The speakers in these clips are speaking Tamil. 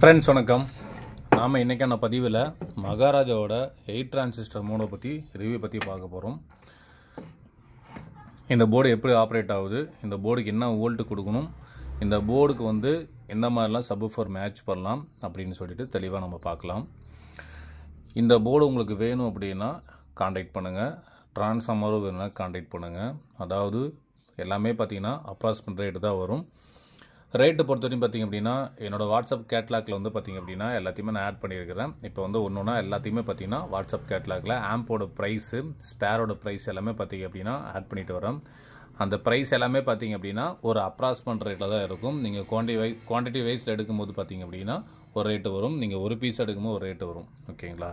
ஃப்ரெண்ட்ஸ் வணக்கம் நாம் இன்றைக்கான பதிவில் மகாராஜாவோட எயிட் டிரான்சிஸ்டர் மோடை பற்றி ரிவ்யூ பற்றி பார்க்க போகிறோம் இந்த போர்டு எப்படி ஆப்ரேட் ஆகுது இந்த போர்டுக்கு என்ன ஓல்ட்டு கொடுக்கணும் இந்த போர்டுக்கு வந்து எந்த மாதிரிலாம் ஃபோர் மேட்ச் பண்ணலாம் அப்படின்னு சொல்லிட்டு தெளிவாக நம்ம பார்க்கலாம் இந்த போர்டு உங்களுக்கு வேணும் அப்படின்னா காண்டாக்ட் பண்ணுங்கள் ட்ரான்ஸ்ஃபார்மரும் வேணும்னா காண்டாக்ட் பண்ணுங்கள் அதாவது எல்லாமே பார்த்திங்கன்னா அப்ராஸ்மெண்ட் ரேட்டு தான் வரும் ரேட்டு பொறுத்த வரைக்கும் பார்த்திங்க அப்படின்னா என்னோடய வாட்ஸ்அப் கேட்லாகில் வந்து பார்த்திங்க அப்படின்னா எல்லாத்தையுமே நான் ஆட் பண்ணியிருக்கிறேன் இப்போ வந்து ஒன்று ஒன்றா எல்லாத்தையுமே பார்த்திங்கன்னா வாட்ஸ்அப் கேட்லாக்கில் ஆம்போட ப்ரைஸு ஸ்பேரோட ப்ரைஸ் எல்லாமே பார்த்திங்க அப்படின்னா ஆட் பண்ணிட்டு வரேன் அந்த ப்ரைஸ் எல்லாமே பார்த்திங்க அப்படின்னா ஒரு பண்ணுற ரேட்டில் தான் இருக்கும் நீங்கள் குவான்டிட்டி வை குவான்டிட்டி வைஸில் எடுக்கும்போது பார்த்திங்க அப்படின்னா ஒரு ரேட்டு வரும் நீங்கள் ஒரு பீஸ் எடுக்கும்போது ஒரு ரேட்டு வரும் ஓகேங்களா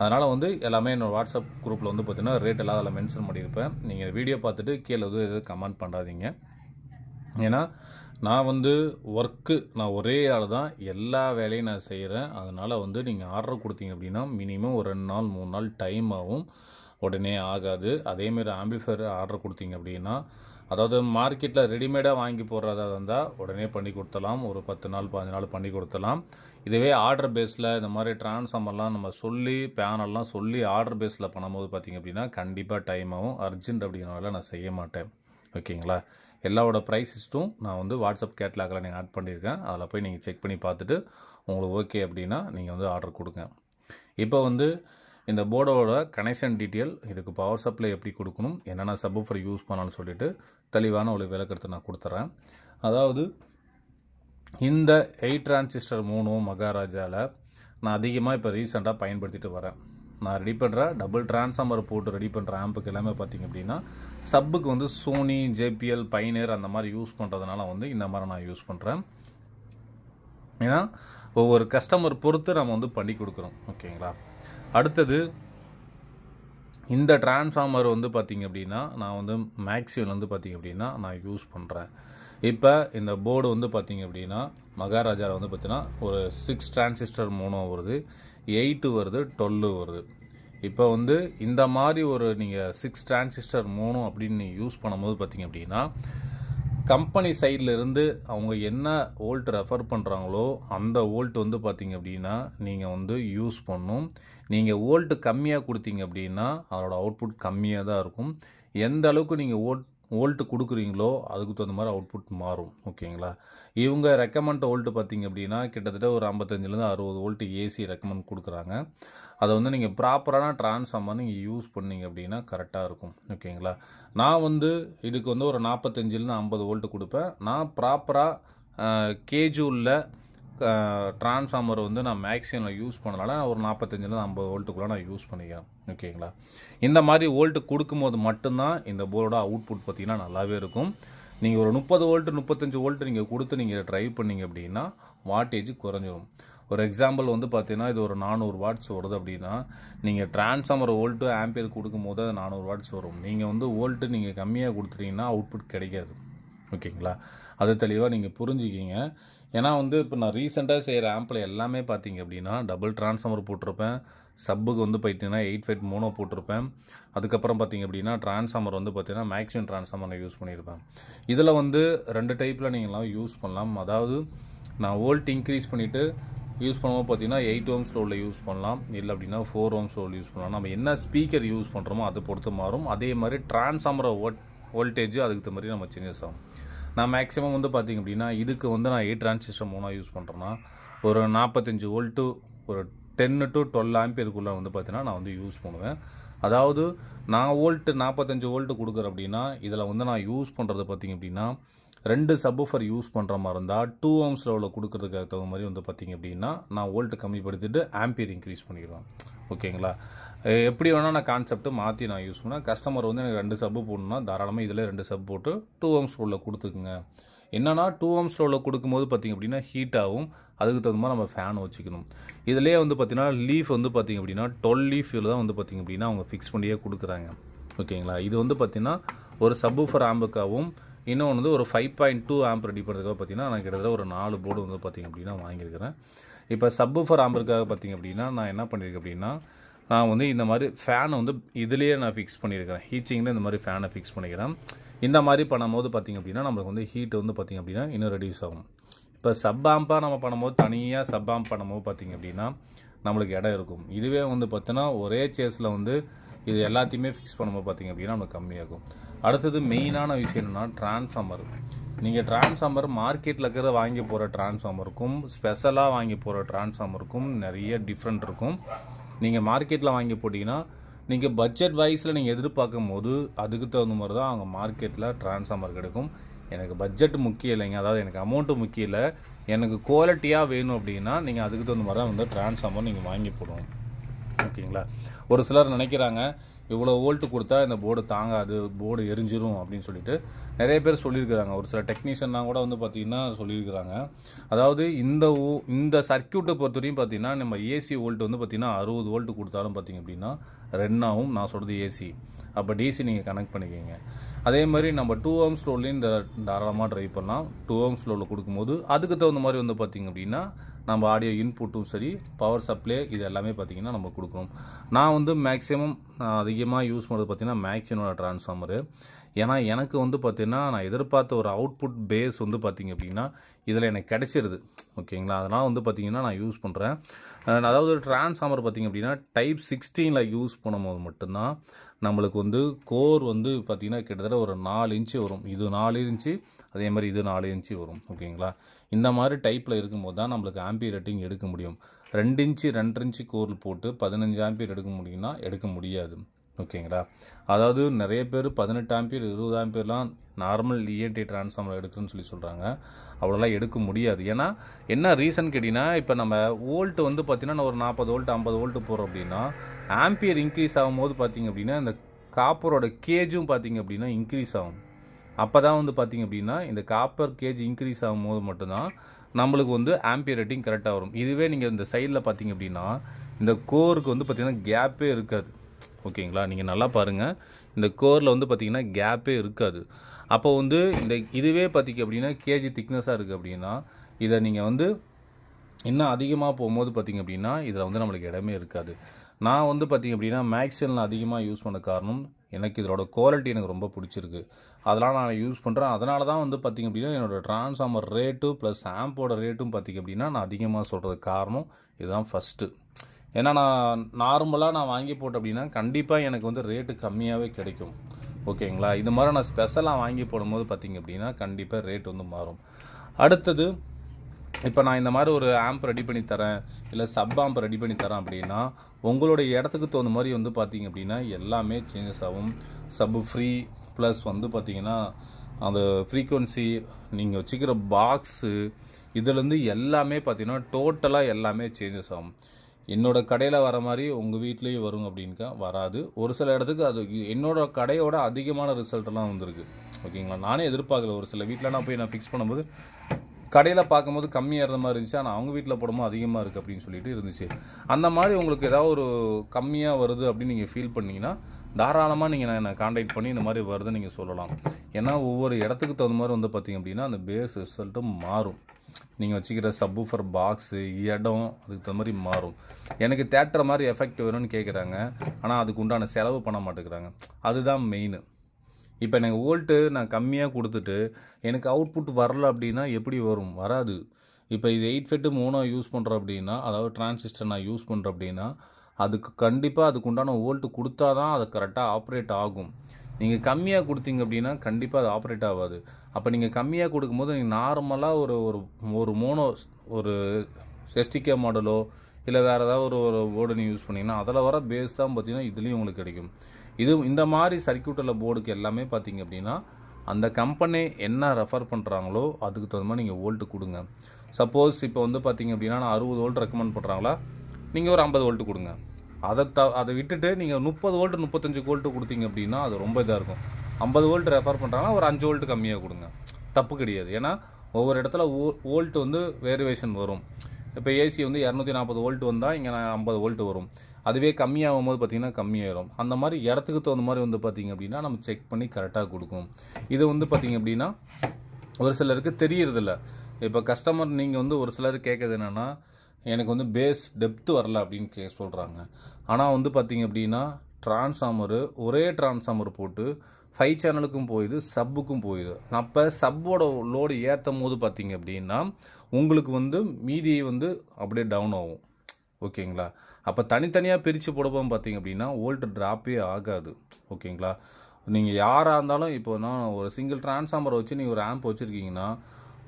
அதனால் வந்து எல்லாமே என்னோடய வாட்ஸ்அப் குரூப்பில் வந்து பார்த்திங்கன்னா ரேட் எல்லாம் அதில் மென்ஷன் பண்ணியிருப்பேன் நீங்கள் வீடியோ பார்த்துட்டு கீழே எதுவும் எதுவும் கமெண்ட் பண்ணாதீங்க ஏன்னா நான் வந்து ஒர்க்கு நான் ஒரே ஆள் தான் எல்லா வேலையும் நான் செய்கிறேன் அதனால் வந்து நீங்கள் ஆர்டர் கொடுத்தீங்க அப்படின்னா மினிமம் ஒரு ரெண்டு நாள் மூணு நாள் டைம் ஆகும் உடனே ஆகாது அதேமாரி ஆம்பிளிஃபையர் ஆர்டர் கொடுத்தீங்க அப்படின்னா அதாவது மார்க்கெட்டில் ரெடிமேடாக வாங்கி போடுறதாக இருந்தால் உடனே பண்ணி கொடுத்தலாம் ஒரு பத்து நாள் பதினஞ்சு நாள் பண்ணி கொடுத்தலாம் இதுவே ஆர்டர் பேஸில் இந்த மாதிரி டிரான்ஸ்ஃபார்மர்லாம் நம்ம சொல்லி பேனல்லாம் சொல்லி ஆர்டர் பேஸில் பண்ணும்போது பார்த்திங்க அப்படின்னா கண்டிப்பாக டைம் ஆகும் அர்ஜென்ட் அப்படிங்கிறனால நான் செய்ய மாட்டேன் ஓகேங்களா எல்லாவோட ப்ரைஸ் லிஸ்ட்டும் நான் வந்து வாட்ஸ்அப் கேட்லாகில் நீங்கள் ஆட் பண்ணியிருக்கேன் அதில் போய் நீங்கள் செக் பண்ணி பார்த்துட்டு உங்களுக்கு ஓகே அப்படின்னா நீங்கள் வந்து ஆர்டர் கொடுங்க இப்போ வந்து இந்த போர்டோட கனெக்ஷன் டீட்டெயில் இதுக்கு பவர் சப்ளை எப்படி கொடுக்கணும் என்னென்ன சப்ஃபர் யூஸ் பண்ணலாம்னு சொல்லிவிட்டு தெளிவான ஒரு விளக்கத்தை நான் கொடுத்துட்றேன் அதாவது இந்த எயிட் டிரான்சிஸ்டர் மூணும் மகாராஜாவில் நான் அதிகமாக இப்போ ரீசெண்டாக பயன்படுத்திட்டு வரேன் நான் ரெடி பண்ணுற டபுள் டிரான்ஸ்ஃபார்மர் போட்டு ரெடி பண்ணுற ஆம்புக்கு எல்லாமே பார்த்திங்க அப்படின்னா சப்புக்கு வந்து சோனி ஜேபிஎல் பைனர் அந்த மாதிரி யூஸ் பண்ணுறதுனால வந்து இந்த மாதிரி நான் யூஸ் பண்ணுறேன் ஏன்னா ஒவ்வொரு கஸ்டமர் பொறுத்து நம்ம வந்து பண்ணி கொடுக்குறோம் ஓகேங்களா அடுத்தது இந்த டிரான்ஸ்ஃபார்மர் வந்து பார்த்திங்க அப்படின்னா நான் வந்து மேக்ஸிமம் வந்து பார்த்திங்க அப்படின்னா நான் யூஸ் பண்ணுறேன் இப்போ இந்த போர்டு வந்து பார்த்திங்க அப்படின்னா மகாராஜாவில் வந்து பார்த்திங்கன்னா ஒரு சிக்ஸ் டிரான்சிஸ்டர் மூணு வருது எயிட்டு வருது டுவெல்லு வருது இப்போ வந்து இந்த மாதிரி ஒரு நீங்கள் சிக்ஸ் டிரான்சிஸ்டர் மூணு அப்படின்னு நீங்கள் யூஸ் பண்ணும்போது பார்த்தீங்க அப்படின்னா கம்பெனி சைட்லேருந்து அவங்க என்ன ஓல்ட் ரெஃபர் பண்ணுறாங்களோ அந்த ஓல்ட் வந்து பார்த்திங்க அப்படின்னா நீங்கள் வந்து யூஸ் பண்ணும் நீங்கள் ஓல்ட்டு கம்மியாக கொடுத்தீங்க அப்படின்னா அதோடய அவுட்புட் கம்மியாக தான் இருக்கும் எந்த அளவுக்கு நீங்கள் ஓல்ட் வோல்ட்டு கொடுக்குறீங்களோ அதுக்கு தகுந்த மாதிரி அவுட்புட் மாறும் ஓகேங்களா இவங்க ரெக்கமெண்ட் வோல்ட்டு பார்த்தீங்க அப்படின்னா கிட்டத்தட்ட ஒரு ஐம்பத்தஞ்சிலேருந்து அறுபது வோல்ட்டு ஏசி ரெக்கமெண்ட் கொடுக்குறாங்க அதை வந்து நீங்கள் ப்ராப்பரான ட்ரான்ஸ்ஃபார்மர் நீங்கள் யூஸ் பண்ணிங்க அப்படின்னா கரெக்டாக இருக்கும் ஓகேங்களா நான் வந்து இதுக்கு வந்து ஒரு நாற்பத்தஞ்சிலேருந்து ஐம்பது வோல்ட்டு கொடுப்பேன் நான் ப்ராப்பராக கேஜூலில் ட்ரான்ஸ்ஃபார்மர் வந்து நான் மேக்ஸிமம் யூஸ் பண்ணனால ஒரு நாற்பத்தஞ்சில் ஐம்பது வோல்ட்டுக்குள்ளே நான் யூஸ் பண்ணிக்கிறேன் ஓகேங்களா இந்த மாதிரி வோல்ட்டு கொடுக்கும்போது மட்டும்தான் இந்த போர்டோட அவுட்புட் பார்த்திங்கன்னா நல்லாவே இருக்கும் நீங்கள் ஒரு முப்பது வோல்ட்டு முப்பத்தஞ்சு வோல்ட்டு நீங்கள் கொடுத்து நீங்கள் ட்ரைவ் பண்ணிங்க அப்படின்னா வாட்டேஜ் குறைஞ்சிரும் ஒரு எக்ஸாம்பிள் வந்து பார்த்தீங்கன்னா இது ஒரு நானூறு வாட்ஸ் வருது அப்படின்னா நீங்கள் டிரான்ஸ்ஃபார்மர் வோல்ட்டு ஆம்பியர் கொடுக்கும்போது அது நானூறு வாட்ஸ் வரும் நீங்கள் வந்து வோல்ட்டு நீங்கள் கம்மியாக கொடுத்துட்டீங்கன்னா அவுட்புட் கிடைக்காது ஓகேங்களா அது தெளிவாக நீங்கள் புரிஞ்சுக்கிங்க ஏன்னா வந்து இப்போ நான் ரீசெண்டாக செய்கிற ஆம்பில் எல்லாமே பார்த்தீங்க அப்படின்னா டபுள் ட்ரான்ஸ்ஃபார்மர் போட்டிருப்பேன் சப்புக்கு வந்து பார்த்தீங்கன்னா எயிட் ஃபைட் மோனோ போட்டிருப்பேன் அதுக்கப்புறம் பார்த்தீங்க அப்படின்னா ட்ரான்ஸ்ஃபார்மர் வந்து பார்த்தீங்கன்னா மேக்ஸிமம் ட்ரான்ஸ்ஃபார்மர் யூஸ் பண்ணியிருப்பேன் இதில் வந்து ரெண்டு டைப்பில் நீங்களாம் யூஸ் பண்ணலாம் அதாவது நான் ஓல்ட் இன்க்ரீஸ் பண்ணிவிட்டு யூஸ் பண்ணுவோம் பார்த்தீங்கன்னா எயிட் ஓம்ஸ் லோடில் யூஸ் பண்ணலாம் இல்லை அப்படின்னா ஃபோர் ஓம்ஸ் லோடில் யூஸ் பண்ணலாம் நம்ம என்ன ஸ்பீக்கர் யூஸ் பண்ணுறோமோ அதை பொறுத்து மாறும் அதே மாதிரி ஓட் வோல்டேஜ் அதுக்கு மாதிரி நம்ம சேஞ்சஸ் ஆகும் நான் மேக்ஸிமம் வந்து பார்த்திங்க அப்படின்னா இதுக்கு வந்து நான் எயிட் டிரான்சிஸ்டர் மூணாக யூஸ் பண்ணுறேன்னா ஒரு நாற்பத்தஞ்சு வோல்ட்டு ஒரு டென்னு டு டுவெல் ஆம்பியருக்குள்ளே வந்து பார்த்தீங்கன்னா நான் வந்து யூஸ் பண்ணுவேன் அதாவது நான் வோல்ட்டு நாற்பத்தஞ்சு வோல்ட்டு கொடுக்குறேன் அப்படின்னா இதில் வந்து நான் யூஸ் பண்ணுறது பார்த்திங்க அப்படின்னா ரெண்டு சப்ஃபர் யூஸ் பண்ணுற மாதிரி இருந்தால் டூ ஆம்ஸ் லெவலில் கொடுக்குறதுக்கு தகுந்த மாதிரி வந்து பார்த்திங்க அப்படின்னா நான் வோல்ட்டு கம்மிப்படுத்திட்டு ஆம்பியர் இன்க்ரீஸ் பண்ணிடுவேன் ஓகேங்களா எப்படி வேணால் நான் கான்செப்ட்டு மாற்றி நான் யூஸ் பண்ணேன் கஸ்டமர் வந்து எனக்கு ரெண்டு சப்பு போடணும்னா தாராளமாக இதில் ரெண்டு சப் போட்டு டூ ஓம்ஸ் ரோலில் கொடுத்துக்குங்க என்னென்னா டூ ஓம்ஸ் ரோலில் கொடுக்கும்போது பார்த்திங்க அப்படின்னா ஹீட் ஆகும் அதுக்கு தகுந்த மாதிரி நம்ம ஃபேன் வச்சுக்கணும் இதிலே வந்து பார்த்திங்கன்னா லீஃப் வந்து பார்த்திங்க அப்படின்னா டுவெல் லீஃப் இதில் தான் வந்து பார்த்திங்க அப்படின்னா அவங்க ஃபிக்ஸ் பண்ணியே கொடுக்குறாங்க ஓகேங்களா இது வந்து பார்த்திங்கன்னா ஒரு சப்பு ஃபர் ஆம்புக்காகவும் இன்னொன்று வந்து ஒரு five point two amp ready பண்ணுறதுக்காக பார்த்திங்கன்னா நான் கிட்டத்தட்ட ஒரு நாலு போர்டு வந்து பார்த்திங்க அப்படின்னா வாங்கியிருக்கிறேன் இப்போ சப்பு ஃபர் ஆம்பருக்காக பார்த்திங்க அப்படின்னா நான் என்ன பண்ணியிருக்கேன் அப்படின்னா நான் வந்து இந்த மாதிரி ஃபேனை வந்து இதுலேயே நான் ஃபிக்ஸ் பண்ணியிருக்கிறேன் ஹீச்சிங்கில் இந்த மாதிரி ஃபேனை ஃபிக்ஸ் பண்ணிக்கிறேன் இந்த மாதிரி பண்ணும்போது பார்த்திங்க அப்படின்னா நம்மளுக்கு வந்து ஹீட்டு வந்து பார்த்திங்க அப்படின்னா இன்னும் ரெடியூஸ் ஆகும் இப்போ சப் ஆம்பாக நம்ம பண்ணும்போது தனியாக சப் ஆம்ப் பண்ணும்போது பார்த்திங்க அப்படின்னா நம்மளுக்கு இடம் இருக்கும் இதுவே வந்து பார்த்தோன்னா ஒரே சேஸில் வந்து இது எல்லாத்தையுமே ஃபிக்ஸ் பண்ணும்போது பார்த்திங்க அப்படின்னா நம்மளுக்கு கம்மியாகும் அடுத்தது மெயினான விஷயம் என்னென்னா டிரான்ஸ்ஃபார்மர் நீங்கள் டிரான்ஸ்ஃபார்மர் மார்க்கெட்டில் இருக்கிற வாங்கி போகிற டிரான்ஸ்ஃபார்மருக்கும் ஸ்பெஷலாக வாங்கி போகிற டிரான்ஸ்ஃபார்மருக்கும் நிறைய டிஃப்ரெண்ட் இருக்கும் நீங்கள் மார்க்கெட்டில் வாங்கி போட்டிங்கன்னா நீங்கள் பட்ஜெட் வைஸில் நீங்கள் எதிர்பார்க்கும் போது அதுக்கு தகுந்த மாதிரி தான் அவங்க மார்க்கெட்டில் ட்ரான்ஸ்ஃபார்மர் கிடைக்கும் எனக்கு பட்ஜெட் முக்கியம் இல்லைங்க அதாவது எனக்கு அமௌண்ட்டு முக்கியம் இல்லை எனக்கு குவாலிட்டியாக வேணும் அப்படின்னா நீங்கள் அதுக்கு தகுந்த மாதிரி தான் வந்து ட்ரான்ஸ்ஃபார்மர் நீங்கள் வாங்கி போடுவோம் ஓகேங்களா ஒரு சிலர் நினைக்கிறாங்க இவ்வளோ வோல்ட்டு கொடுத்தா இந்த போர்டு தாங்காது போர்டு எரிஞ்சிரும் அப்படின்னு சொல்லிட்டு நிறைய பேர் சொல்லியிருக்கிறாங்க ஒரு சில டெக்னீஷியன்லாம் கூட வந்து பார்த்திங்கன்னா சொல்லியிருக்கிறாங்க அதாவது இந்த ஊ இந்த சர்க்கியூட்டை பொறுத்த வரையும் பார்த்திங்கன்னா நம்ம ஏசி வோல்ட் வந்து பார்த்திங்கன்னா அறுபது வோல்ட்டு கொடுத்தாலும் பார்த்திங்க அப்படின்னா ரென்னாகவும் நான் சொல்கிறது ஏசி அப்போ டிசி நீங்கள் கனெக்ட் பண்ணிக்கோங்க அதே மாதிரி நம்ம டூ ஹோம்ஸ் இந்த தாராளமாக ட்ரை பண்ணலாம் டூ ஹோம் ஸ்லோவில் கொடுக்கும்போது அதுக்கு தகுந்த மாதிரி வந்து பார்த்திங்க அப்படின்னா நம்ம ஆடியோ இன்புட்டும் சரி பவர் சப்ளை இது எல்லாமே பார்த்திங்கன்னா நம்ம கொடுக்குறோம் நான் வந்து மேக்ஸிமம் அதிகமாக யூஸ் பண்ணுறது பார்த்திங்கன்னா மேக்ஸினோட ட்ரான்ஸ்ஃபார்மரு ஏன்னா எனக்கு வந்து பார்த்திங்கன்னா நான் எதிர்பார்த்த ஒரு அவுட்புட் பேஸ் வந்து பார்த்திங்க அப்படின்னா இதில் எனக்கு கிடச்சிருது ஓகேங்களா அதனால் வந்து பார்த்திங்கன்னா நான் யூஸ் பண்ணுறேன் அதாவது ஒரு ட்ரான்ஸ்ஃபார்மர் பார்த்திங்க அப்படின்னா டைப் சிக்ஸ்டீனில் யூஸ் பண்ணும்போது மட்டும்தான் நம்மளுக்கு வந்து கோர் வந்து பார்த்திங்கன்னா கிட்டத்தட்ட ஒரு நாலு இன்ச்சு வரும் இது நாலு இன்ச்சு அதே மாதிரி இது நாலு இன்ச்சு வரும் ஓகேங்களா இந்த மாதிரி டைப்பில் இருக்கும்போது தான் நம்மளுக்கு ஆம்பி ரேட்டிங் எடுக்க முடியும் ரெண்டு இன்ச்சு ரெண்டு இன்ச்சு கோர் போட்டு பதினஞ்சு ஆம்பியர் எடுக்க முடியும்னா எடுக்க முடியாது ஓகேங்களா அதாவது நிறைய பேர் பதினெட்டு ஆம்பியர் இருபது ஆம்பியர்லாம் நார்மல் இஎன்டி டிரான்ஸ்ஃபார்மர் எடுக்கணும்னு சொல்லி சொல்கிறாங்க அவ்வளோலாம் எடுக்க முடியாது ஏன்னா என்ன ரீசன் கேட்டிங்கன்னா இப்போ நம்ம ஓல்ட்டு வந்து பார்த்திங்கன்னா ஒரு நாற்பது ஓல்ட்டு ஐம்பது ஓல்ட்டு போகிறோம் அப்படின்னா ஆம்பியர் இன்க்ரீஸ் ஆகும்போது பார்த்திங்க அப்படின்னா இந்த காப்பரோட கேஜும் பார்த்திங்க அப்படின்னா இன்க்ரீஸ் ஆகும் அப்போ தான் வந்து பார்த்திங்க அப்படின்னா இந்த காப்பர் கேஜ் இன்க்ரீஸ் ஆகும்போது மட்டும்தான் நம்மளுக்கு வந்து ஆம்பியர் ரேட்டிங் கரெக்டாக வரும் இதுவே நீங்கள் இந்த சைடில் பார்த்திங்க அப்படின்னா இந்த கோருக்கு வந்து பார்த்திங்கன்னா கேப்பே இருக்காது ஓகேங்களா நீங்கள் நல்லா பாருங்கள் இந்த கோரில் வந்து பார்த்திங்கன்னா கேப்பே இருக்காது அப்போ வந்து இந்த இதுவே பார்த்திங்க அப்படின்னா கேஜி திக்னஸாக இருக்குது அப்படின்னா இதை நீங்கள் வந்து இன்னும் அதிகமாக போகும்போது பார்த்திங்க அப்படின்னா இதில் வந்து நம்மளுக்கு இடமே இருக்காது நான் வந்து பார்த்திங்க அப்படின்னா மேக்ஸில் அதிகமாக யூஸ் பண்ண காரணம் எனக்கு இதோடய குவாலிட்டி எனக்கு ரொம்ப பிடிச்சிருக்கு அதெல்லாம் நான் யூஸ் பண்ணுறேன் அதனால தான் வந்து பார்த்திங்க அப்படின்னா என்னோடய ட்ரான்ஸ்ஃபார்மர் ரேட்டும் ப்ளஸ் ஆம்போட ரேட்டும் பார்த்திங்க அப்படின்னா நான் அதிகமாக சொல்கிறது காரணம் இதுதான் ஃபஸ்ட்டு ஏன்னா நான் நார்மலாக நான் வாங்கி போட்டேன் அப்படின்னா கண்டிப்பாக எனக்கு வந்து ரேட்டு கம்மியாகவே கிடைக்கும் ஓகேங்களா இது மாதிரி நான் ஸ்பெஷலாக வாங்கி போடும்போது பார்த்திங்க அப்படின்னா கண்டிப்பாக ரேட் வந்து மாறும் அடுத்தது இப்போ நான் இந்த மாதிரி ஒரு ஆம்ப் ரெடி பண்ணி தரேன் இல்லை சப் ஆம்ப் ரெடி பண்ணி தரேன் அப்படின்னா உங்களுடைய இடத்துக்கு தகுந்த மாதிரி வந்து பார்த்திங்க அப்படின்னா எல்லாமே சேஞ்சஸ் ஆகும் சப் ஃப்ரீ ப்ளஸ் வந்து பார்த்திங்கன்னா அந்த ஃப்ரீக்குவன்சி நீங்கள் வச்சுக்கிற பாக்ஸு இதுலேருந்து எல்லாமே பார்த்திங்கன்னா டோட்டலாக எல்லாமே சேஞ்சஸ் ஆகும் என்னோட கடையில் வர மாதிரி உங்கள் வீட்லேயும் வரும் அப்படின்க்கா வராது ஒரு சில இடத்துக்கு அது என்னோட கடையோட அதிகமான ரிசல்ட்லாம் வந்திருக்கு ஓகேங்களா நானே எதிர்பார்க்கல ஒரு சில வீட்டில் நான் போய் நான் ஃபிக்ஸ் பண்ணும்போது கடையில் பார்க்கும்போது கம்மியாக இருந்த மாதிரி இருந்துச்சு ஆனால் அவங்க வீட்டில் போடும்போது அதிகமாக இருக்குது அப்படின்னு சொல்லிட்டு இருந்துச்சு அந்த மாதிரி உங்களுக்கு ஏதாவது ஒரு கம்மியாக வருது அப்படின்னு நீங்கள் ஃபீல் பண்ணிங்கன்னா தாராளமாக நீங்கள் நான் என்னை காண்டாக்ட் பண்ணி இந்த மாதிரி வருதுன்னு நீங்கள் சொல்லலாம் ஏன்னா ஒவ்வொரு இடத்துக்கு தகுந்த மாதிரி வந்து பார்த்திங்க அப்படின்னா அந்த பேஸ் ரிசல்ட்டும் மாறும் நீங்கள் வச்சுக்கிற சப்வூஃபர் பாக்ஸு இடம் அதுக்கு தகுந்த மாதிரி மாறும் எனக்கு தேட்டர் மாதிரி எஃபெக்ட் வேணும்னு கேட்குறாங்க ஆனால் அதுக்கு உண்டான செலவு பண்ண மாட்டேங்கிறாங்க அதுதான் மெயின் இப்போ எனக்கு ஓல்ட்டு நான் கம்மியாக கொடுத்துட்டு எனக்கு அவுட்புட் வரல அப்படின்னா எப்படி வரும் வராது இப்போ இது எயிட் ஃபெட்டு மூணோ யூஸ் பண்ணுறோம் அப்படின்னா அதாவது டிரான்சிஸ்டர் நான் யூஸ் பண்ணுறேன் அப்படின்னா அதுக்கு கண்டிப்பாக அதுக்கு உண்டான ஓல்ட்டு கொடுத்தா தான் அது கரெக்டாக ஆப்ரேட் ஆகும் நீங்கள் கம்மியாக கொடுத்தீங்க அப்படின்னா கண்டிப்பாக அது ஆப்ரேட் ஆகாது அப்போ நீங்கள் கம்மியாக கொடுக்கும்போது நீங்கள் நார்மலாக ஒரு ஒரு ஒரு மோனோ ஒரு எஸ்டிகே மாடலோ இல்லை வேறு ஏதாவது ஒரு ஒரு போர்டு நீங்கள் யூஸ் பண்ணிங்கன்னா அதில் வர பேஸ் தான் பார்த்தீங்கன்னா இதுலேயும் உங்களுக்கு கிடைக்கும் இது இந்த மாதிரி சர்க்கியூட்டில் போர்டுக்கு எல்லாமே பார்த்தீங்க அப்படின்னா அந்த கம்பெனி என்ன ரெஃபர் பண்ணுறாங்களோ அதுக்கு தகுந்த மாதிரி நீங்கள் ஓல்ட்டு கொடுங்க சப்போஸ் இப்போ வந்து பார்த்தீங்க அப்படின்னா நான் அறுபது ஓல்ட் ரெக்கமெண்ட் பண்ணுறாங்களா நீங்கள் ஒரு ஐம்பது ஓல்ட்டு கொடுங்க அதை த அதை விட்டுட்டு நீங்கள் முப்பது வோல்ட்டு முப்பத்தஞ்சு வோல்ட்டு கொடுத்தீங்க அப்படின்னா அது ரொம்ப இதாக இருக்கும் ஐம்பது வோல்ட் ரெஃபர் பண்ணுறாங்கன்னா ஒரு அஞ்சு வோல்ட்டு கம்மியாக கொடுங்க தப்பு கிடையாது ஏன்னா ஒவ்வொரு இடத்துல ஓ வோல்ட் வந்து வேரியேஷன் வரும் இப்போ ஏசி வந்து இரநூத்தி நாற்பது வோல்ட் வந்தால் இங்கே நான் ஐம்பது வோல்ட்டு வரும் அதுவே கம்மியாகும் போது பார்த்திங்கன்னா கம்மியாயிரும் அந்த மாதிரி இடத்துக்கு தகுந்த மாதிரி வந்து பார்த்திங்க அப்படின்னா நம்ம செக் பண்ணி கரெக்டாக கொடுக்கும் இது வந்து பார்த்திங்க அப்படின்னா ஒரு சிலருக்கு தெரியறதில்ல இப்போ கஸ்டமர் நீங்கள் வந்து ஒரு சிலர் கேட்குறது என்னென்னா எனக்கு வந்து பேஸ் டெப்த்து வரல அப்படின்னு கே சொல்கிறாங்க ஆனால் வந்து பார்த்திங்க அப்படின்னா டிரான்ஸ்ஃபார்மரு ஒரே டிரான்ஸ்ஃபார்மர் போட்டு ஃபைவ் சேனலுக்கும் போயிடுது சப்புக்கும் போயிடுது அப்போ சப்போட லோடு ஏற்றும் போது பார்த்திங்க அப்படின்னா உங்களுக்கு வந்து மீதி வந்து அப்படியே டவுன் ஆகும் ஓகேங்களா அப்போ தனித்தனியாக பிரித்து போடப்போம் பார்த்திங்க அப்படின்னா ஓல்டு ட்ராப்பே ஆகாது ஓகேங்களா நீங்கள் யாராக இருந்தாலும் இப்போ நான் ஒரு சிங்கிள் டிரான்ஸ்ஃபார்மரை வச்சு நீங்கள் ஒரு ஆம்ப் வச்சுருக்கீங்கன்னா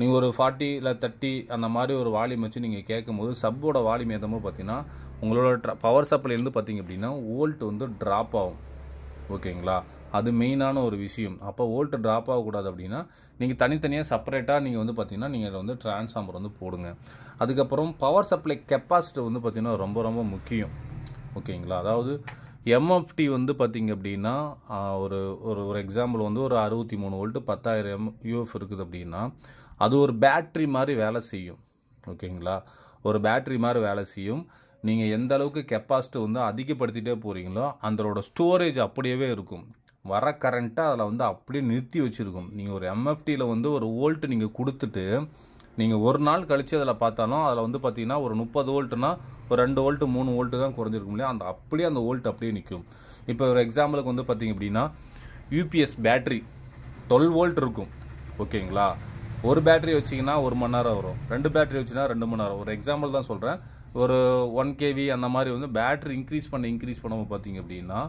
நீங்கள் ஒரு ஃபார்ட்டி இல்லை தேர்ட்டி அந்த மாதிரி ஒரு வால்யூம் வச்சு நீங்கள் கேட்கும்போது சப்போட வால்யூம் ஏற்றமோ பார்த்தீங்கன்னா உங்களோட பவர் சப்ளைலேருந்து பார்த்தீங்க அப்படின்னா ஓல்ட் வந்து ட்ராப் ஆகும் ஓகேங்களா அது மெயினான ஒரு விஷயம் அப்போ ஓல்ட் ட்ராப் ஆகக்கூடாது அப்படின்னா நீங்கள் தனித்தனியாக செப்பரேட்டாக நீங்கள் வந்து பார்த்தீங்கன்னா நீங்கள் வந்து டிரான்ஸ்ஃபார்மர் வந்து போடுங்க அதுக்கப்புறம் பவர் சப்ளை கெப்பாசிட்டி வந்து பார்த்திங்கன்னா ரொம்ப ரொம்ப முக்கியம் ஓகேங்களா அதாவது எம்எஃப்டி வந்து பார்த்திங்க அப்படின்னா ஒரு ஒரு ஒரு எக்ஸாம்பிள் வந்து ஒரு அறுபத்தி மூணு வோல்ட்டு பத்தாயிரம் எம் யூஎஃப் இருக்குது அப்படின்னா அது ஒரு பேட்ரி மாதிரி வேலை செய்யும் ஓகேங்களா ஒரு பேட்ரி மாதிரி வேலை செய்யும் நீங்கள் எந்த அளவுக்கு கெப்பாசிட்டி வந்து அதிகப்படுத்திகிட்டே போகிறீங்களோ அதோட ஸ்டோரேஜ் அப்படியே இருக்கும் வர கரண்ட்டை அதில் வந்து அப்படியே நிறுத்தி வச்சுருக்கும் நீங்கள் ஒரு எம்எஃப்டியில் வந்து ஒரு வோல்ட் நீங்கள் கொடுத்துட்டு நீங்கள் ஒரு நாள் கழித்து அதில் பார்த்தாலும் அதில் வந்து பார்த்தீங்கன்னா ஒரு முப்பது வோல்ட்டுனா ஒரு ரெண்டு வோல்ட்டு மூணு வோல்ட்டு தான் குறைஞ்சிருக்கும் இல்லையா அந்த அப்படியே அந்த வோல்ட் அப்படியே நிற்கும் இப்போ ஒரு எக்ஸாம்பிளுக்கு வந்து பார்த்திங்க அப்படின்னா யூபிஎஸ் பேட்ரி டுவெல் வோல்ட் இருக்கும் ஓகேங்களா ஒரு பேட்டரி வச்சிங்கன்னா ஒரு மணி நேரம் வரும் ரெண்டு பேட்டரி வச்சுன்னா ரெண்டு மணி நேரம் ஒரு எக்ஸாம்பிள் தான் சொல்கிறேன் ஒரு ஒன் கேவி அந்த மாதிரி வந்து பேட்ரி இன்க்ரீஸ் பண்ண இன்க்ரீஸ் பண்ணவும் பார்த்தீங்க அப்படின்னா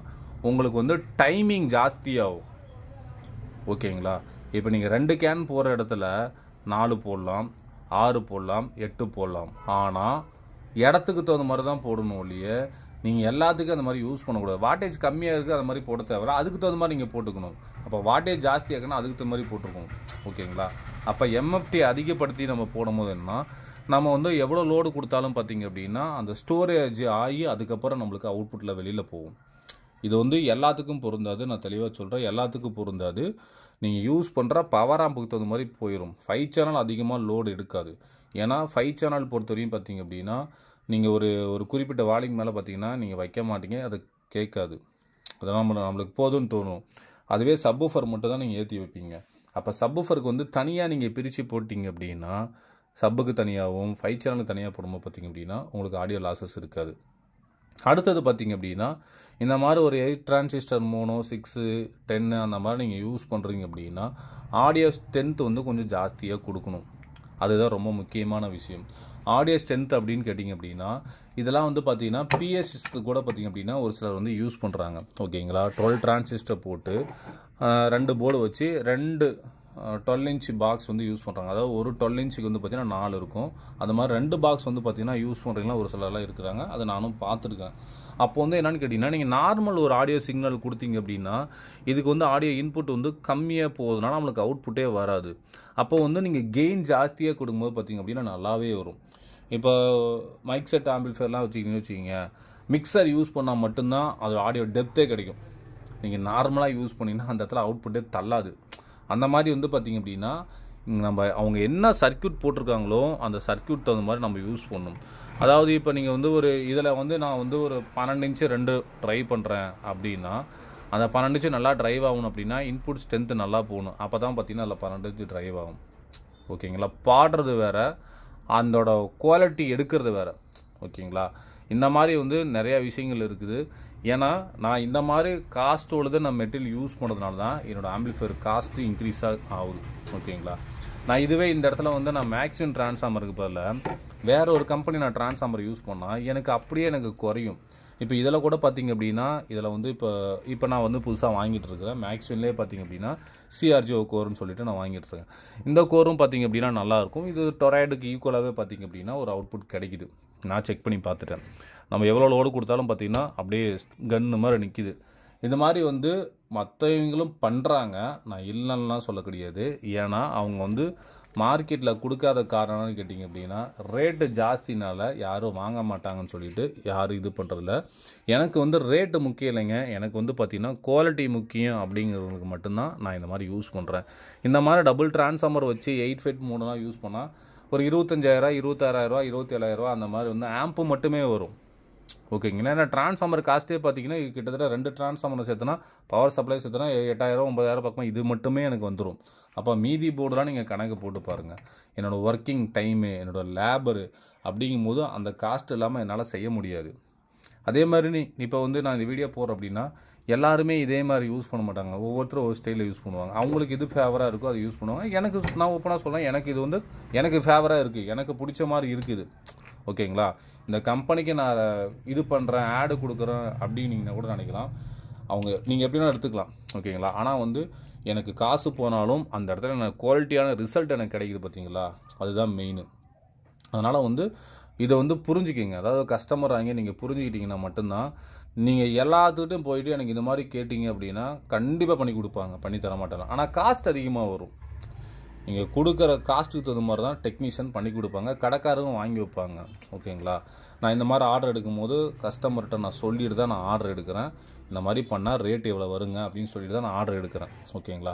உங்களுக்கு வந்து டைமிங் ஜாஸ்தியாகும் ஓகேங்களா இப்போ நீங்கள் ரெண்டு கேன் போகிற இடத்துல நாலு போடலாம் ஆறு போடலாம் எட்டு போடலாம் ஆனால் இடத்துக்கு தகுந்த மாதிரி தான் போடணும் இல்லையே நீங்கள் எல்லாத்துக்கும் அந்த மாதிரி யூஸ் பண்ணக்கூடாது வாட்டேஜ் கம்மியாக இருக்குது அந்த மாதிரி போட தேவை அதுக்கு தகுந்த மாதிரி நீங்கள் போட்டுக்கணும் அப்போ வாட்டேஜ் ஜாஸ்தி ஆகுனா அதுக்கு மாதிரி போட்டிருக்கோம் ஓகேங்களா அப்போ எம்எஃப்டி அதிகப்படுத்தி நம்ம போடும்போது என்னன்னா என்ன நம்ம வந்து எவ்வளோ லோடு கொடுத்தாலும் பார்த்திங்க அப்படின்னா அந்த ஸ்டோரேஜ் ஆகி அதுக்கப்புறம் நம்மளுக்கு அவுட்புட்டில் வெளியில் போகும் இது வந்து எல்லாத்துக்கும் பொருந்தாது நான் தெளிவாக சொல்கிறேன் எல்லாத்துக்கும் பொருந்தாது நீங்கள் யூஸ் பண்ணுற பவர் ஆம்புக்கு தகுந்த மாதிரி போயிடும் ஃபைவ் சேனல் அதிகமாக லோடு எடுக்காது ஏன்னா ஃபைவ் சேனல் பொறுத்த வரையும் பார்த்தீங்க அப்படின்னா நீங்கள் ஒரு ஒரு குறிப்பிட்ட வாலிங் மேலே பார்த்தீங்கன்னா நீங்கள் வைக்க மாட்டீங்க அது கேட்காது அதெல்லாம் நம்மளுக்கு போதும்னு தோணும் அதுவே சப்வூஃபர் மட்டும் தான் நீங்கள் ஏற்றி வைப்பீங்க அப்போ சப்வூஃபருக்கு வந்து தனியாக நீங்கள் பிரித்து போட்டிங்க அப்படின்னா சப்புக்கு தனியாகவும் ஃபைவ் சேனலுக்கு தனியாக போடும்போது பார்த்திங்க அப்படின்னா உங்களுக்கு ஆடியோ லாசஸ் இருக்காது அடுத்தது பார்த்திங்க அப்படின்னா இந்த மாதிரி ஒரு எயிட் டிரான்சிஸ்டர் மூணு சிக்ஸு டென்னு அந்த மாதிரி நீங்கள் யூஸ் பண்ணுறீங்க அப்படின்னா ஆடியோ ஸ்ட்ரென்த் வந்து கொஞ்சம் ஜாஸ்தியாக கொடுக்கணும் அதுதான் ரொம்ப முக்கியமான விஷயம் ஆடியோ ஸ்ட்ரென்த் அப்படின்னு கேட்டிங்க அப்படின்னா இதெல்லாம் வந்து பார்த்தீங்கன்னா பிஎஸ் கூட பார்த்திங்க அப்படின்னா ஒரு சிலர் வந்து யூஸ் பண்ணுறாங்க ஓகேங்களா டுவெல் டிரான்சிஸ்டர் போட்டு ரெண்டு போர்டு வச்சு ரெண்டு டுவெல் இன்ச் பாக்ஸ் வந்து யூஸ் பண்ணுறாங்க அதாவது ஒரு டுவெல் இன்ச்சுக்கு வந்து பார்த்தீங்கன்னா நாலு இருக்கும் அந்த மாதிரி ரெண்டு பாக்ஸ் வந்து பார்த்தீங்கன்னா யூஸ் பண்ணுறீங்களா ஒரு சிலர்லாம் இருக்கிறாங்க அதை நானும் பார்த்துருக்கேன் அப்போ வந்து என்னென்னு கேட்டிங்கன்னா நீங்கள் நார்மல் ஒரு ஆடியோ சிக்னல் கொடுத்தீங்க அப்படின்னா இதுக்கு வந்து ஆடியோ இன்புட் வந்து கம்மியாக போகுதுனால நம்மளுக்கு அவுட்புட்டே வராது அப்போ வந்து நீங்கள் கெயின் ஜாஸ்தியாக கொடுக்கும்போது பார்த்தீங்க அப்படின்னா நல்லாவே வரும் இப்போ மைக் செட் ஆம்பிள்ஃபேர்லாம் வச்சுக்கிங்கன்னு வச்சுக்கிங்க மிக்சர் யூஸ் பண்ணால் மட்டும்தான் அது ஆடியோ டெப்த்தே கிடைக்கும் நீங்கள் நார்மலாக யூஸ் பண்ணிங்கன்னா அந்த இடத்துல அவுட்புட்டே தள்ளாது அந்த மாதிரி வந்து பார்த்திங்க அப்படின்னா நம்ம அவங்க என்ன சர்க்கியூட் போட்டிருக்காங்களோ அந்த சர்க்கியூட் தகுந்த மாதிரி நம்ம யூஸ் பண்ணணும் அதாவது இப்போ நீங்கள் வந்து ஒரு இதில் வந்து நான் வந்து ஒரு பன்னெண்டு இன்ச்சு ரெண்டு ட்ரை பண்ணுறேன் அப்படின்னா அந்த பன்னெண்டு இன்ச்சு நல்லா ட்ரைவ் ஆகணும் அப்படின்னா இன்புட் ஸ்ட்ரென்த்து நல்லா போகணும் அப்போ தான் பார்த்திங்கன்னா அதில் பன்னெண்டு இன்ச்சு ட்ரைவ் ஆகும் ஓகேங்களா பாடுறது வேறு அதோட குவாலிட்டி எடுக்கிறது வேறு ஓகேங்களா இந்த மாதிரி வந்து நிறையா விஷயங்கள் இருக்குது ஏன்னா நான் இந்த மாதிரி உள்ளது நான் மெட்டீரியல் யூஸ் பண்ணதுனால தான் என்னோடய ஆம்பிளிஃபயர் காஸ்ட்டு இன்க்ரீஸாக ஆகுது ஓகேங்களா நான் இதுவே இந்த இடத்துல வந்து நான் மேக்ஸிமம் டிரான்ஸ்ஃபார்மருக்கு பதில் வேறு ஒரு கம்பெனி நான் டிரான்ஸ்ஃபார்மர் யூஸ் பண்ணால் எனக்கு அப்படியே எனக்கு குறையும் இப்போ இதில் கூட பார்த்திங்க அப்படின்னா இதில் வந்து இப்போ இப்போ நான் வந்து புதுசாக வாங்கிட்டு இருக்கிறேன் மேக்ஸிமம்லேயே பார்த்திங்க அப்படின்னா சிஆர்ஜிஓ கோர்னு சொல்லிட்டு நான் வாங்கிட்டு இருக்கேன் இந்த கோரும் பார்த்திங்க அப்படின்னா நல்லாயிருக்கும் இது டொராய்டுக்கு ஈக்குவலாகவே பார்த்திங்க அப்படின்னா ஒரு அவுட்புட் கிடைக்குது நான் செக் பண்ணி பார்த்துட்டேன் நம்ம எவ்வளோ லோடு கொடுத்தாலும் பார்த்திங்கன்னா அப்படியே கன்று மாதிரி நிற்கிது இந்த மாதிரி வந்து மற்றவங்களும் பண்ணுறாங்க நான் இல்லைன்னா சொல்ல கிடையாது ஏன்னா அவங்க வந்து மார்க்கெட்டில் கொடுக்காத காரணம்னு கேட்டிங்க அப்படின்னா ரேட்டு ஜாஸ்தினால் யாரும் வாங்க மாட்டாங்கன்னு சொல்லிட்டு யாரும் இது பண்ணுறதில்ல எனக்கு வந்து ரேட்டு முக்கியம் இல்லைங்க எனக்கு வந்து பார்த்திங்கன்னா குவாலிட்டி முக்கியம் அப்படிங்கிறவங்களுக்கு மட்டும்தான் நான் இந்த மாதிரி யூஸ் பண்ணுறேன் இந்த மாதிரி டபுள் ட்ரான்ஸ்ஃபார்மர் வச்சு எயிட் ஃபைட் மூணுலாம் யூஸ் பண்ணால் ஒரு இருபத்தஞ்சாயிரரூவா இருபத்தாறாயிரரூவா ஏழாயிரரூவா அந்த மாதிரி வந்து ஆம்பு மட்டுமே வரும் ஓகேங்க ஏன்னா ட்ரான்ஸ்ஃபார்மர் காஸ்ட்டே பார்த்தீங்கன்னா கிட்டத்தட்ட ரெண்டு ட்ரான்ஸ்ஃபார்மரை சேர்த்துனா பவர் சப்ளை சேர்த்துனா எட்டாயிரம் ஒம்பதாயிரம் பக்கம் இது மட்டுமே எனக்கு வந்துடும் அப்போ மீதி போர்டெலாம் நீங்கள் கணக்கு போட்டு பாருங்கள் என்னோடய ஒர்க்கிங் டைமு என்னோடய லேபரு அப்படிங்கும் போது அந்த காஸ்ட் இல்லாமல் என்னால் செய்ய முடியாது அதே மாதிரி நீ இப்போ வந்து நான் இந்த வீடியோ போகிறேன் அப்படின்னா எல்லாருமே இதே மாதிரி யூஸ் பண்ண மாட்டாங்க ஒவ்வொருத்தரும் ஒரு ஸ்டைலில் யூஸ் பண்ணுவாங்க அவங்களுக்கு இது ஃபேவராக இருக்கோ அதை யூஸ் பண்ணுவாங்க எனக்கு நான் ஓப்பனாக சொல்கிறேன் எனக்கு இது வந்து எனக்கு ஃபேவராக இருக்குது எனக்கு பிடிச்ச மாதிரி இருக்குது ஓகேங்களா இந்த கம்பெனிக்கு நான் இது பண்ணுறேன் ஆடு கொடுக்குறேன் அப்படின்னு நீங்கள் கூட நினைக்கலாம் அவங்க நீங்கள் எப்படின்னா எடுத்துக்கலாம் ஓகேங்களா ஆனால் வந்து எனக்கு காசு போனாலும் அந்த இடத்துல எனக்கு குவாலிட்டியான ரிசல்ட் எனக்கு கிடைக்குது பார்த்தீங்களா அதுதான் மெயின் அதனால் வந்து இதை வந்து புரிஞ்சுக்கிங்க அதாவது கஸ்டமர் வாங்கி நீங்கள் புரிஞ்சுக்கிட்டிங்கன்னா மட்டும்தான் நீங்கள் எல்லாத்துக்கிட்டையும் போயிட்டு எனக்கு இந்த மாதிரி கேட்டிங்க அப்படின்னா கண்டிப்பாக பண்ணி கொடுப்பாங்க பண்ணி தர மாட்டாங்க ஆனால் காஸ்ட் அதிகமாக வரும் நீங்கள் கொடுக்குற காஸ்ட்டுக்கு தகுந்த மாதிரி தான் டெக்னீஷியன் பண்ணி கொடுப்பாங்க கடைக்காரரும் வாங்கி வைப்பாங்க ஓகேங்களா நான் இந்த மாதிரி ஆர்டர் எடுக்கும்போது கஸ்டமர்கிட்ட நான் சொல்லிட்டு தான் நான் ஆர்டர் எடுக்கிறேன் இந்த மாதிரி பண்ணால் ரேட் எவ்வளோ வருங்க அப்படின்னு சொல்லிட்டு தான் நான் ஆர்டர் எடுக்கிறேன் ஓகேங்களா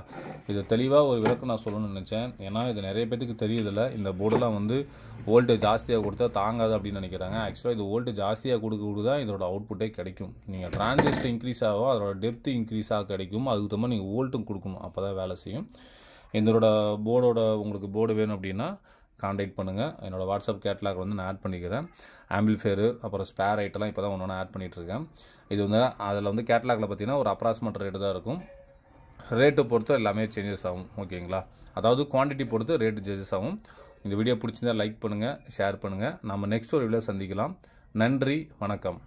இது தெளிவாக ஒரு விளக்கம் நான் சொல்லணும்னு நினச்சேன் ஏன்னா இது நிறைய பேத்துக்கு தெரியுதில்ல இந்த போர்டெலாம் வந்து வோல்ட்டு ஜாஸ்தியாக கொடுத்தா தாங்காது அப்படின்னு நினைக்கிறாங்க ஆக்சுவலாக இது வோல்ட்டு ஜாஸ்தியாக கொடுக்க கொடுக்க தான் இதோட அவுட்புட்டே கிடைக்கும் நீங்கள் டிரான்சிஸ்டர் இன்க்ரீஸ் ஆகும் அதோட டெப்த்து இன்க்ரீஸ் ஆக கிடைக்கும் அதுக்கு தகுந்த நீங்கள் வோல்ட்டும் கொடுக்கணும் அப்போ தான் வேலை செய்யும் இதோட போர்டோட உங்களுக்கு போர்டு வேணும் அப்படின்னா காண்டாக்ட் பண்ணுங்கள் என்னோடய வாட்ஸ்அப் கேட்லாக் வந்து நான் ஆட் பண்ணிக்கிறேன் ஆம்பிள்ஃபேரு அப்புறம் ஸ்பேர் ஐட்டெல்லாம் இப்போ தான் ஒன்று ஒன்று ஆட் பண்ணிகிட்ருக்கேன் இது வந்து அதில் வந்து கேட்லாகில் பார்த்தீங்கன்னா ஒரு அப்ராக்சிமேட் ரேட்டு தான் இருக்கும் ரேட்டு பொறுத்து எல்லாமே சேஞ்சஸ் ஆகும் ஓகேங்களா அதாவது குவான்டிட்டி பொறுத்து ரேட்டு சேஞ்சஸ் ஆகும் இந்த வீடியோ பிடிச்சிருந்தால் லைக் பண்ணுங்கள் ஷேர் பண்ணுங்கள் நம்ம நெக்ஸ்ட் ஒரு வீடியோ சந்திக்கலாம் நன்றி வணக்கம்